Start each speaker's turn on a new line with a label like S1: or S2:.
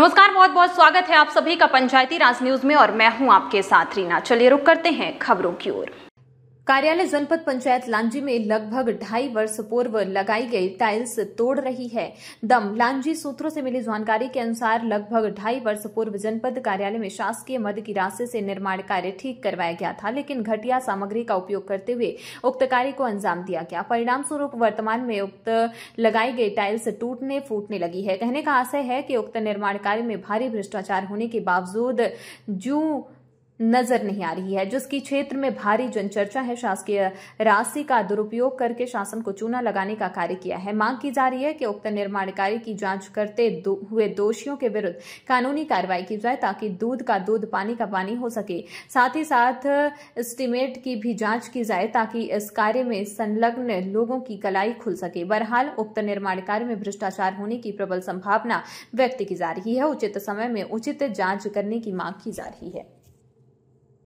S1: नमस्कार बहुत बहुत स्वागत है आप सभी का पंचायती राज न्यूज में और मैं हूं आपके साथ रीना चलिए रुक करते हैं खबरों की ओर
S2: कार्यालय जनपद पंचायत लांजी में लगभग ढाई वर्ष पूर्व लगाई गई टाइल्स तोड़ रही है दम लांजी सूत्रों से मिली जानकारी के अनुसार लगभग ढाई वर्ष पूर्व जनपद कार्यालय में शासकीय मद की राशि से निर्माण कार्य ठीक करवाया गया था लेकिन घटिया सामग्री का उपयोग करते हुए उक्त कार्य को अंजाम दिया गया परिणाम स्वरूप वर्तमान में उक्त लगाई गई टाइल्स टूटने फूटने लगी है कहने का आशय है कि उक्त निर्माण कार्य में भारी भ्रष्टाचार होने के बावजूद जू नजर नहीं आ रही है जिसकी क्षेत्र में भारी जनचर्चा है शासकीय राशि का दुरुपयोग करके शासन को चूना लगाने का कार्य किया है मांग की जा रही है कि उक्त निर्माण कार्य की जांच करते दो, हुए दोषियों के विरुद्ध कानूनी कार्रवाई की जाए ताकि दूध का दूध पानी का पानी हो सके साथ ही साथ एस्टिमेट की भी जांच की जाए ताकि इस कार्य में संलग्न लोगों की कलाई खुल सके बहरहाल उक्त निर्माण कार्य में भ्रष्टाचार होने की प्रबल संभावना व्यक्त की जा रही है उचित समय में उचित जांच करने की मांग की जा रही है